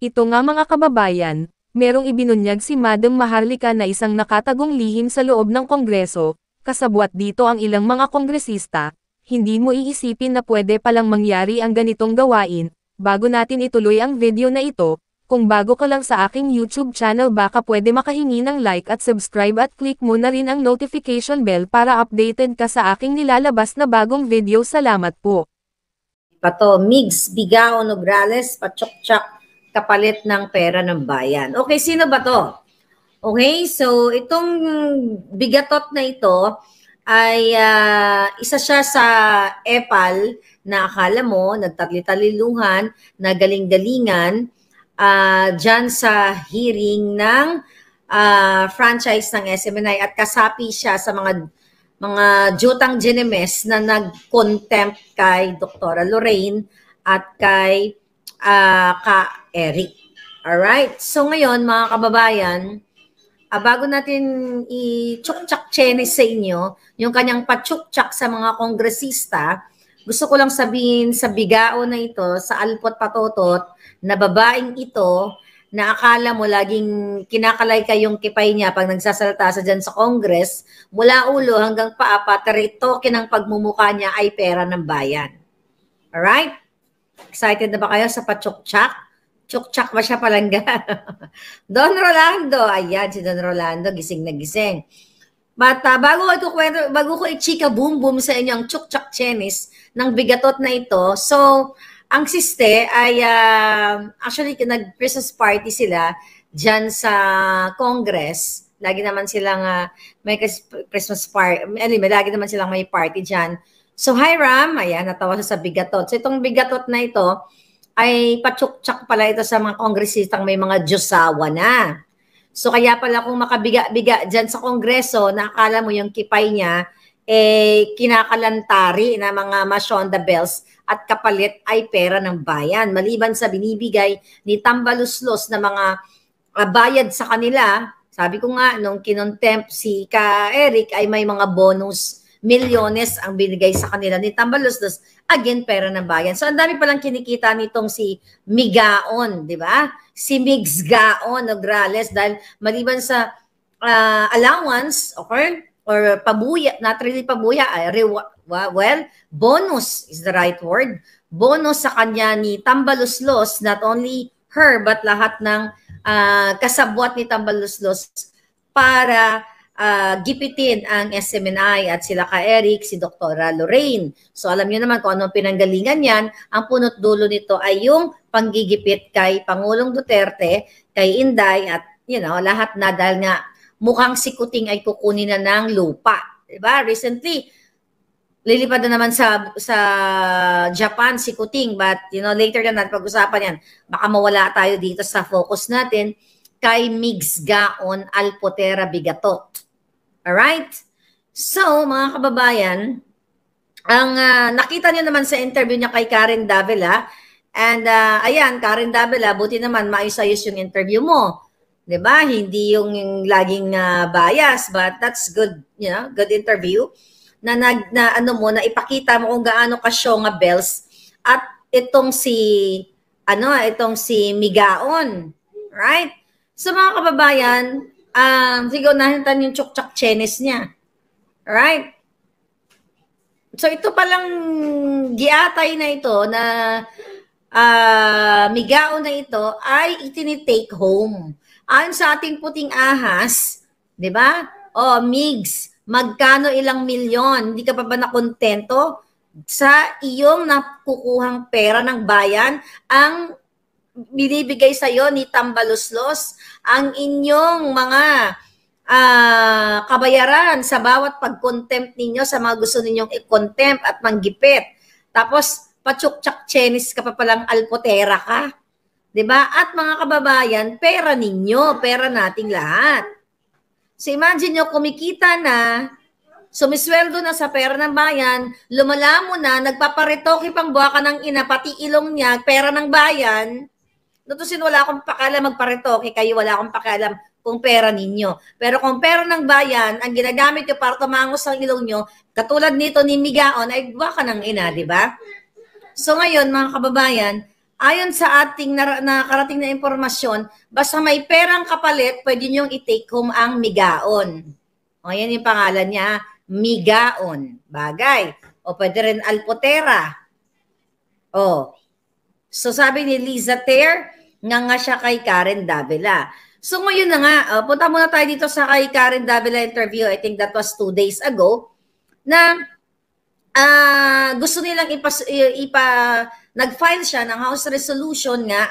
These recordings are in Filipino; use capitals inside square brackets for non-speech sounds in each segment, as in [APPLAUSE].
Ito nga mga kababayan, merong ibinunyag si Madam Maharlika na isang nakatagong lihim sa loob ng Kongreso, kasabwat dito ang ilang mga kongresista, hindi mo iisipin na pwede palang mangyari ang ganitong gawain, bago natin ituloy ang video na ito, kung bago ka lang sa aking YouTube channel baka pwede makahingi ng like at subscribe at click mo na rin ang notification bell para updated ka sa aking nilalabas na bagong video. Salamat po. Pato, Migs, Bigao, Nograles, Pachokchak, kapalit ng pera ng bayan. Okay, sino ba to? Okay, so itong bigatot na ito ay uh, isa siya sa EPAL na akala mo, nagtatli-taliluhan, nagaling-galingan uh, dyan sa hearing ng uh, franchise ng SMNI at kasapi siya sa mga mga jutang genemes na nag-contempt kay Dr. Lorraine at kay uh, ka Eric. Alright? So ngayon, mga kababayan, uh, bago natin i-chukchak Chenes sa inyo, yung kanyang pachukchak sa mga kongresista, gusto ko lang sabihin sa bigao na ito, sa alpot patotot, na babaeng ito, na akala mo laging kinakalay kayong kipay niya pag nagsasalita sa dyan sa Congress, mula ulo hanggang paa, pateritoke ng pagmumuka niya ay pera ng bayan. Alright? Excited na ba kayo sa patsukchak? Tsukchak ba siya palangga? [LAUGHS] Don Rolando. Ayan, si Don Rolando. Gising na gising. But uh, bago, ko, bago ko i-chika boom boom sa inyo ang tsukchak chenis ng bigatot na ito. So, ang siste ay uh, actually nag-Christmas party sila dyan sa Congress. Lagi naman silang uh, may Christmas party. Ano, lagi naman silang may party dyan So hi Ram, ayan, natawa siya sa bigatot. So itong bigatot na ito, ay patsuktsak pala ito sa mga kongresistang may mga Diyosawa na. So kaya pala kung makabiga-biga dyan sa kongreso, na akala mo yung kipay niya, eh, kinakalantari na mga Mashonda Bells at kapalit ay pera ng bayan. Maliban sa binibigay ni Tambaluslos na mga ah, bayad sa kanila, sabi ko nga, nung kinontemp si Ka Eric ay may mga bonus milyones ang binigay sa kanila ni Tambalusdos. Again, pera ng bayan. So, ang dami palang kinikita nitong si Migaon, di ba? Si Migsgaon o Grales dahil maliban sa uh, allowance, okay? Or pabuya, not really pabuya, uh, rewa, well, bonus is the right word. Bonus sa kanya ni Tambaluslos, not only her, but lahat ng uh, kasabwat ni Tambaluslos para uh, gipitin ang SMNI at sila ka Eric, si Dr. Lorraine. So alam niyo naman kung anong pinanggalingan niyan. Ang punot dulo nito ay yung panggigipit kay Pangulong Duterte, kay Inday at you know, lahat na dahil nga mukhang sikuting ay kukunin na ng lupa. Diba? Recently, lilipad na naman sa sa Japan si Kuting but you know later na natin pag-usapan yan baka mawala tayo dito sa focus natin kay Gaon Alpotera Bigatot Alright? So, mga kababayan, ang uh, nakita niyo naman sa interview niya kay Karen Davila, and uh, ayan, Karen Davila, buti naman maayos-ayos yung interview mo. 'Di ba? Hindi yung, yung laging uh, bias, but that's good, you know, good interview na nag na ano mo na ipakita mo kung gaano ka show nga bells at itong si ano itong si Migaon right so mga kababayan um, sige, unahin tayo yung chokchak chenes niya. Right? So ito palang giatay na ito na uh, migao na ito ay itinitake home. Ayon sa ating puting ahas, di ba? O, oh, migs, magkano ilang milyon? Hindi ka pa ba nakontento? Sa iyong nakukuhang pera ng bayan, ang binibigay sa iyo ni Tambaloslos ang inyong mga uh, kabayaran sa bawat pag-contempt ninyo sa mga gusto ninyong i-contempt at manggipit. Tapos, patsukchak chenis ka pa palang alpotera ka. ba diba? At mga kababayan, pera ninyo, pera nating lahat. So imagine nyo, kumikita na, sumisweldo na sa pera ng bayan, lumalamo mo na, nagpaparetoke pang buwaka ng ina, pati ilong niya, pera ng bayan, Natusin wala akong pakialam magparito, Okay, kayo wala akong pakialam kung pera ninyo. Pero kung pera ng bayan, ang ginagamit nyo para tumangos ang ilong nyo, katulad nito ni Migaon, ay baka ng ina, di ba? So ngayon, mga kababayan, ayon sa ating nakarating na impormasyon, basta may perang kapalit, pwede nyong i-take home ang Migaon. O, yan yung pangalan niya, Migaon. Bagay. O, pwede rin Alpotera. O, so sabi ni Liza Ter, nga nga siya kay Karen Davila. So ngayon na nga, uh, punta muna tayo dito sa kay Karen Davila interview. I think that was two days ago na uh, gusto nilang ipa, ipa nag-file siya ng House Resolution nga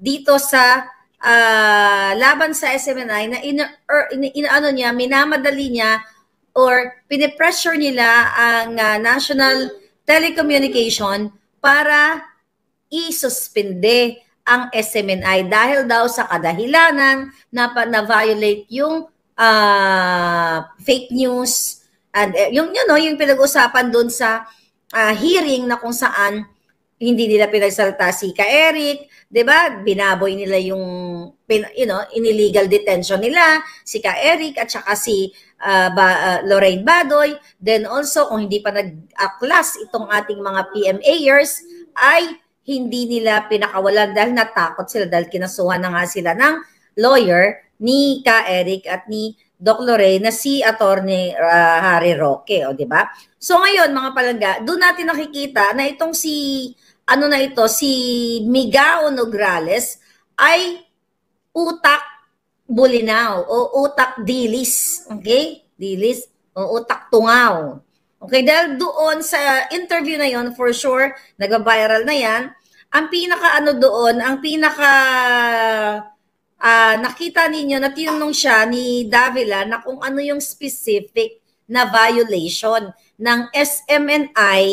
dito sa uh, laban sa SMNI na in, er, in, in, ano niya, minamadali niya or pinipressure nila ang uh, National Telecommunication para i isuspinde ang SMNI dahil daw sa kadahilanan na na-violate yung uh, fake news and uh, yung you know, yung pinag-usapan doon sa uh, hearing na kung saan hindi nila pinagsalita si Ka Eric, 'di ba? Binaboy nila yung you know, illegal detention nila si Ka Eric at saka si uh, ba, uh, Lorraine Badoy. Then also kung hindi pa nag-aklas itong ating mga PMAers ay hindi nila pinakawalan dahil natakot sila dahil kinasuhan na nga sila ng lawyer ni Ka Eric at ni Doc Lorraine na si Attorney uh, Harry Roque, o di ba? So ngayon mga palangga, doon natin nakikita na itong si ano na ito si Migao Nograles ay utak bulinaw o utak dilis, okay? Dilis o utak tungaw. Okay, dahil doon sa interview na yon for sure, nag-viral na yan. Ang pinaka ano doon, ang pinaka uh, nakita ninyo na tinanong siya ni Davila na kung ano yung specific na violation ng SMNI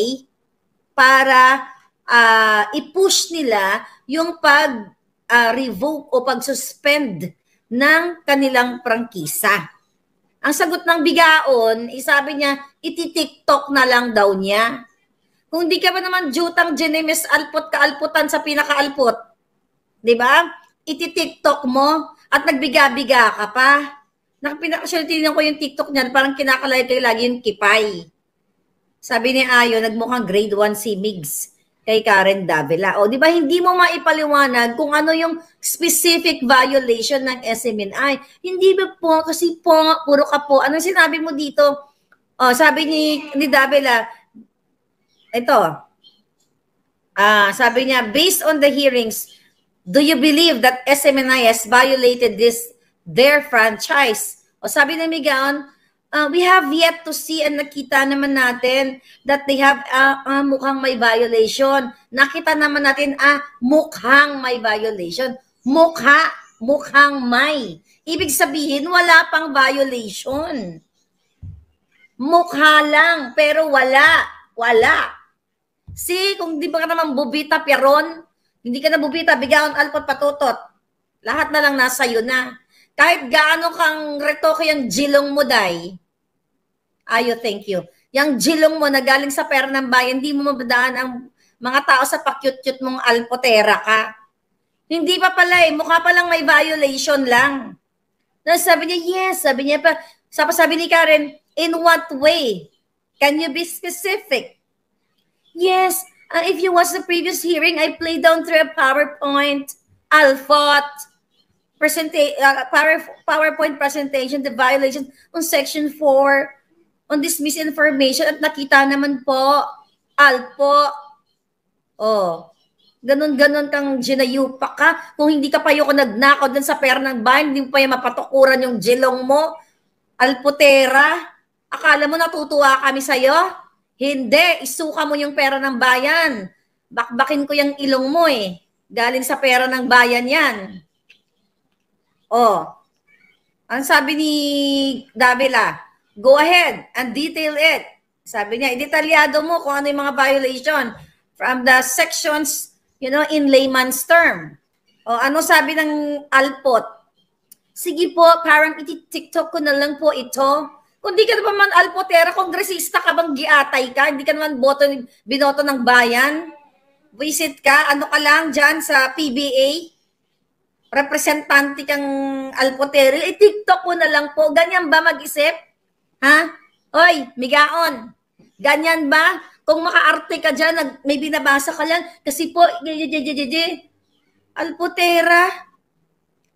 para uh, i-push nila yung pag uh, revoke o pag-suspend ng kanilang prangkisa. Ang sagot ng bigaon, isabi niya, iti-TikTok na lang daw niya. Kung di ka ba naman jutang genemes alpot kaalputan sa pinakaalpot, di ba? Iti-TikTok mo at nagbiga-biga ka pa. Nakapinakasyon, tinignan ko yung TikTok niyan, parang kinakalayat kayo lagi yung kipay. Sabi ni Ayo, nagmukhang grade 1 si Migs kay Karen Davila. O, di ba, hindi mo maipaliwanag kung ano yung specific violation ng SMNI. Hindi ba po, kasi po, puro ka po. Anong sinabi mo dito? O, sabi ni, ni Davila, ito, ah, sabi niya, based on the hearings, do you believe that SMNI has violated this, their franchise? O, sabi ni Migaon, uh, we have yet to see and nakita naman natin that they have uh, uh, mukhang may violation. Nakita naman natin, ah, mukhang may violation. Mukha, mukhang may. Ibig sabihin, wala pang violation. Mukha lang, pero wala. Wala. Si, kung di ba ka naman bubita, peron, hindi ka na bubita, bigaon, alpot, patutot. Lahat na lang nasa iyo na kahit gaano kang retoke yung jilong mo, Day, ayo, thank you. Yang jilong mo na galing sa pera ng bayan, hindi mo mabadaan ang mga tao sa pakyut cute mong alpotera ka. Hindi pa pala eh, mukha pa lang may violation lang. Tapos sabi niya, yes, sabi niya pa, sabi, sabi ni Karen, in what way? Can you be specific? Yes, uh, if you watch the previous hearing, I played down through a PowerPoint. Alphot presentation uh, PowerPoint presentation the violation on section 4 on this misinformation at nakita naman po alpo oh ganun-ganun kang ginayupa ka kung hindi ka pa yung nagnakaw dun sa pera ng bayan hindi mo pa yung mapatukuran yung jelong mo alpotera akala mo natutuwa kami sa sa'yo hindi isuka mo yung pera ng bayan bakbakin ko yung ilong mo eh galing sa pera ng bayan yan Oh. Ang sabi ni Davila, go ahead and detail it. Sabi niya, idetalyado mo kung ano yung mga violation from the sections, you know, in layman's term. O oh, ano sabi ng Alpot? Sige po, parang iti-TikTok ko na lang po ito. Kung di ka naman man alpotera, kongresista ka bang giatay ka? Hindi ka naman boto, binoto ng bayan? Visit ka? Ano ka lang dyan sa PBA? representante kang alpoteri, eh, TikTok ko na lang po. Ganyan ba mag-isip? Ha? Oy, migaon. Ganyan ba? Kung makaarte ka dyan, nag, may binabasa ka lang, kasi po, alpotera.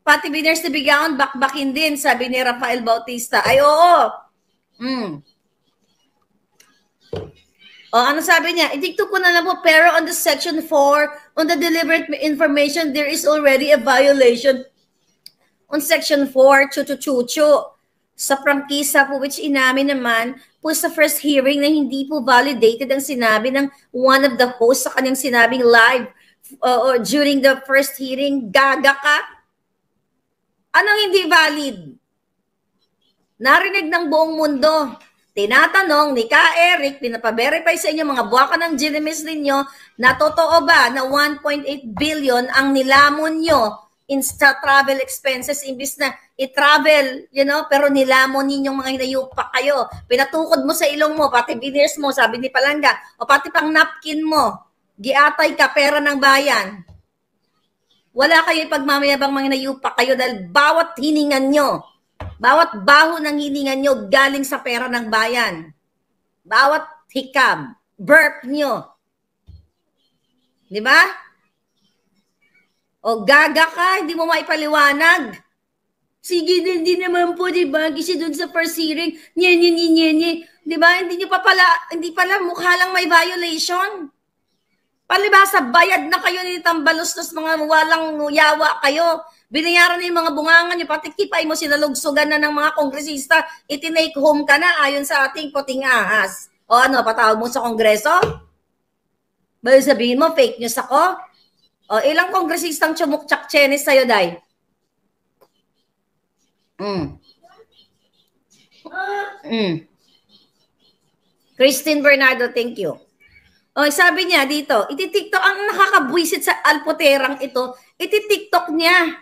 Pati Biners na Bigaon, bakbakin din, sabi ni Rafael Bautista. Ay, oo. Mm oh, ano sabi niya? Idikto ko na lang po, pero on the section 4, on the deliberate information, there is already a violation on section 4, chuchu-chuchu. Sa prangkisa po, which inamin naman po sa first hearing na hindi po validated ang sinabi ng one of the hosts sa kanyang sinabing live uh, or during the first hearing, gaga ka? Anong hindi valid? Narinig ng buong mundo Tinatanong ni Ka Eric, pinapaverify sa inyo mga buwaka ng ginimis ninyo na totoo ba na 1.8 billion ang nilamon nyo in travel expenses imbis na i-travel, you know, pero nilamon ninyong mga hinayupak kayo. Pinatukod mo sa ilong mo, pati binis mo, sabi ni Palanga, o pati pang napkin mo. Giatay ka, pera ng bayan. Wala kayo ipagmamayabang mga hinayupak kayo dahil bawat hiningan nyo bawat baho ng hininga nyo galing sa pera ng bayan. Bawat hikab, burp nyo. Di ba? O gaga ka, hindi mo maipaliwanag. Sige, hindi naman po, di ba? Kasi doon sa first hearing, nye, nye, nye, nye, nye. Di ba? Hindi nyo pa pala, hindi pala mukha lang may violation. Palibhasa, bayad na kayo ni Tambalustos, mga walang yawa kayo. Binayaran na yung mga bunganga niyo, pati kipay mo sinalugsugan na ng mga kongresista, itinake home ka na ayon sa ating puting ahas. O ano, patawag mo sa kongreso? Bayo sabihin mo, fake news ako? O ilang kongresistang chumukchak chenis sa'yo, Day? Mm. Mm. Christine Bernardo, thank you. O, sabi niya dito, ititiktok ang nakakabwisit sa alpoterang ito, ititiktok niya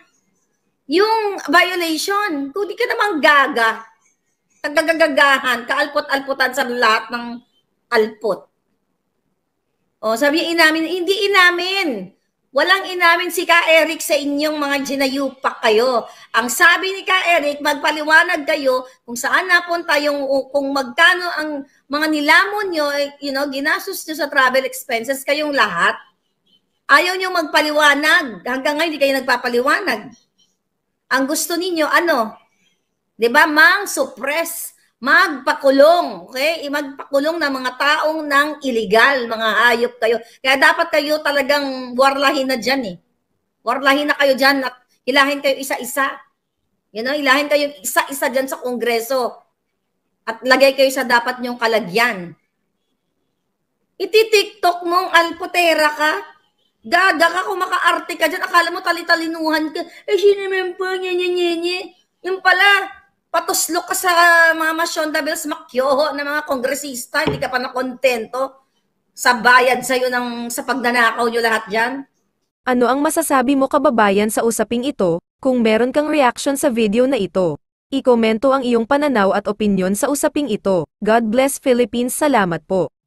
yung violation. Kung ka namang gaga, tagagagahan, kaalpot-alpotan sa lahat ng alpot. Oh, sabi niya inamin, hindi inamin. Walang inamin si Ka Eric sa inyong mga ginayupak kayo. Ang sabi ni Ka Eric, magpaliwanag kayo kung saan napunta yung kung magkano ang mga nilamon nyo, eh, you know, ginastos nyo sa travel expenses kayong lahat. Ayaw nyo magpaliwanag. Hanggang ngayon, hindi kayo nagpapaliwanag. Ang gusto ninyo, ano? ba diba, mang suppress magpakulong, okay? Magpakulong ng mga taong ng illegal, mga hayop kayo. Kaya dapat kayo talagang warlahin na dyan eh. Warlahin na kayo dyan at hilahin kayo isa-isa. You know, hilahin kayo isa-isa dyan sa kongreso at lagay kayo sa dapat niyong kalagyan. Ititiktok mong alpotera ka, gaga ka, makaarte ka dyan, akala mo talitalinuhan ka, eh, sino naman po, nye, nye, nye, nye. Yung pala, patuslok ka sa mga Masyonda Bells Macyoho na mga kongresista, hindi ka pa nakontento sa bayad sa'yo ng, sa pagnanakaw nyo lahat dyan? Ano ang masasabi mo kababayan sa usaping ito, kung meron kang reaction sa video na ito? Ikomento ang iyong pananaw at opinyon sa usaping ito. God bless Philippines. Salamat po.